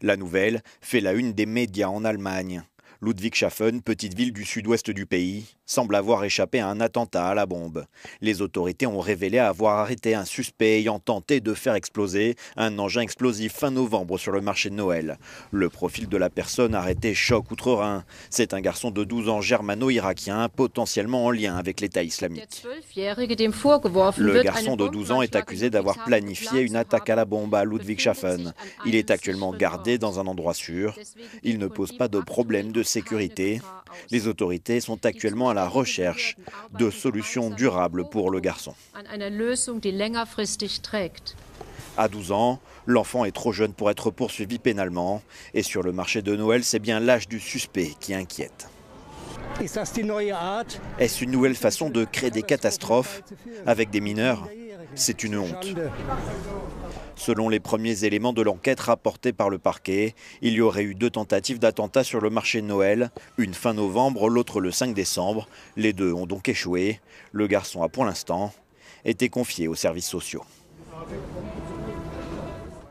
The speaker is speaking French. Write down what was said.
La nouvelle fait la une des médias en Allemagne. Ludwigshafen, petite ville du sud-ouest du pays, semble avoir échappé à un attentat à la bombe. Les autorités ont révélé avoir arrêté un suspect ayant tenté de faire exploser un engin explosif fin novembre sur le marché de Noël. Le profil de la personne arrêtée choque outre-Rhin. C'est un garçon de 12 ans germano-irakien, potentiellement en lien avec l'État islamique. Le garçon de 12 ans est accusé d'avoir planifié une attaque à la bombe à Ludwigshafen. Il est actuellement gardé dans un endroit sûr. Il ne pose pas de problème de sécurité, les autorités sont actuellement à la recherche de solutions durables pour le garçon. À 12 ans, l'enfant est trop jeune pour être poursuivi pénalement et sur le marché de Noël, c'est bien l'âge du suspect qui inquiète. Est-ce une nouvelle façon de créer des catastrophes avec des mineurs c'est une honte. Selon les premiers éléments de l'enquête rapportée par le parquet, il y aurait eu deux tentatives d'attentat sur le marché de Noël, une fin novembre, l'autre le 5 décembre. Les deux ont donc échoué. Le garçon a pour l'instant été confié aux services sociaux.